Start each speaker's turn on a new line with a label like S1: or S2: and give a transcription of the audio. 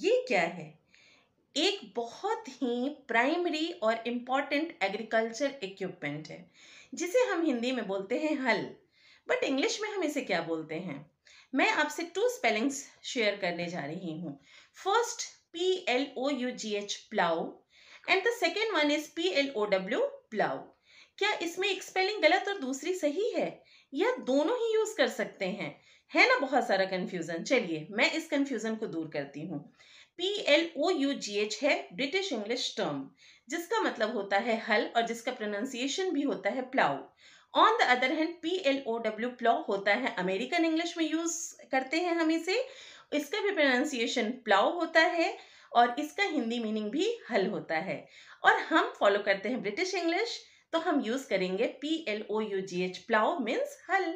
S1: ये क्या है एक बहुत ही प्राइमरी और इम्पॉर्टेंट एग्रीकल्चर इक्विपमेंट है जिसे हम हिंदी में बोलते हैं हल बट इंग्लिश में हम इसे क्या बोलते हैं मैं आपसे टू स्पेलिंग्स शेयर करने जा रही हूँ first P L O U G H plough and the second one is P L O W plough क्या इसमें एक स्पेलिंग गलत और दूसरी सही है या दोनों ही यूज कर सकते हैं है ना बहुत सारा कंफ्यूजन चलिए मैं इस कंफ्यूजन को दूर करती हूँ P L O U G H है ब्रिटिश इंग्लिश टर्म जिसका मतलब होता है हल और जिसका प्रोनाउंसिएशन भी होता है plough on the other hand P L O W plough होता है अमेरिकन इंग्लिश में यूज करते हैं हम इसे इसका भी प्रोनाउंसिएशन प्लाउ होता है और इसका हिंदी मीनिंग भी हल होता है और हम फॉलो करते हैं ब्रिटिश इंग्लिश तो हम यूज करेंगे P L O U G H plough means हल